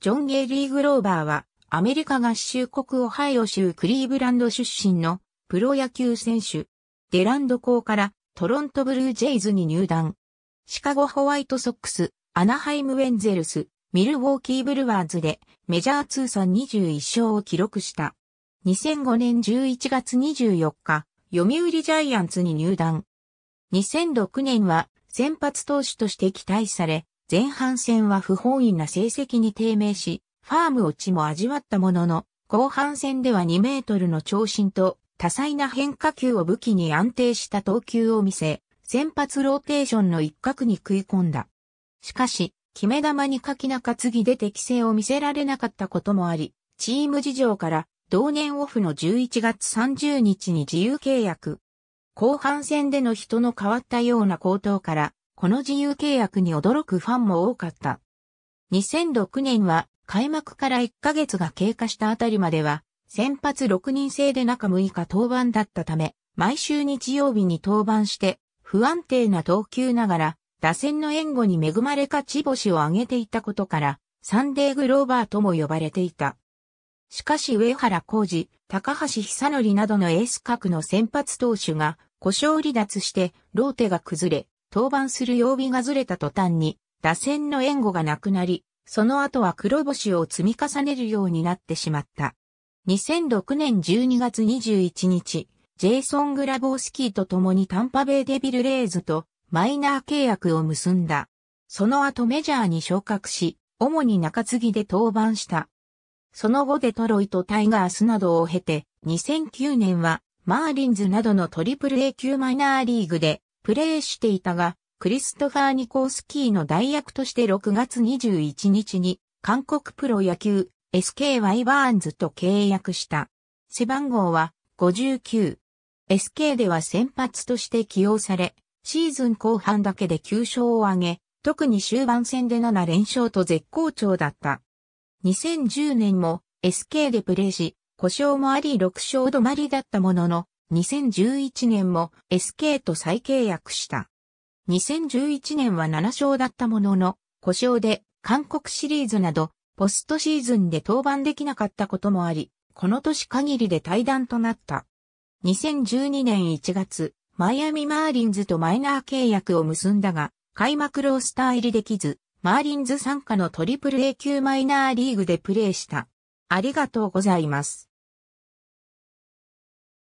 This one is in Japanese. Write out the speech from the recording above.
ジョン・ゲイリー・グローバーは、アメリカ合衆国オハイオ州クリーブランド出身のプロ野球選手。デランド校からトロントブルージェイズに入団。シカゴホワイトソックス、アナハイム・ウェンゼルス、ミルウォーキー・ブルワーズでメジャー通算21勝を記録した。2005年11月24日、読売ジャイアンツに入団。2006年は先発投手として期待され、前半戦は不本意な成績に低迷し、ファーム落ちも味わったものの、後半戦では2メートルの長身と多彩な変化球を武器に安定した投球を見せ、先発ローテーションの一角に食い込んだ。しかし、決め球に書き中継ぎで適性を見せられなかったこともあり、チーム事情から同年オフの11月30日に自由契約。後半戦での人の変わったような高頭から、この自由契約に驚くファンも多かった。2006年は開幕から1ヶ月が経過したあたりまでは、先発6人制で中6日登板だったため、毎週日曜日に登板して、不安定な投球ながら、打線の援護に恵まれ勝ち星を挙げていたことから、サンデーグローバーとも呼ばれていた。しかし上原浩二、高橋久則などのエース格の先発投手が故障離脱してローテが崩れ、登板する曜日がずれた途端に、打線の援護がなくなり、その後は黒星を積み重ねるようになってしまった。2006年12月21日、ジェイソン・グラボースキーと共にタンパベイデビルレイズとマイナー契約を結んだ。その後メジャーに昇格し、主に中継ぎで登板した。その後デトロイト・タイガースなどを経て、2009年はマーリンズなどのトリプル A 級マイナーリーグでプレーしていたが、クリストファー・ニコースキーの代役として6月21日に韓国プロ野球 SKY バーンズと契約した。背番号は59。SK では先発として起用され、シーズン後半だけで9勝を挙げ、特に終盤戦で7連勝と絶好調だった。2010年も SK でプレーし、故障もあり6勝止まりだったものの、2011年も SK と再契約した。2011年は7勝だったものの、故障で韓国シリーズなどポストシーズンで登板できなかったこともあり、この年限りで退団となった。2012年1月、マイアミマーリンズとマイナー契約を結んだが、開幕ロースター入りできず、マーリンズ参加のトリプル A 級マイナーリーグでプレーした。ありがとうございます。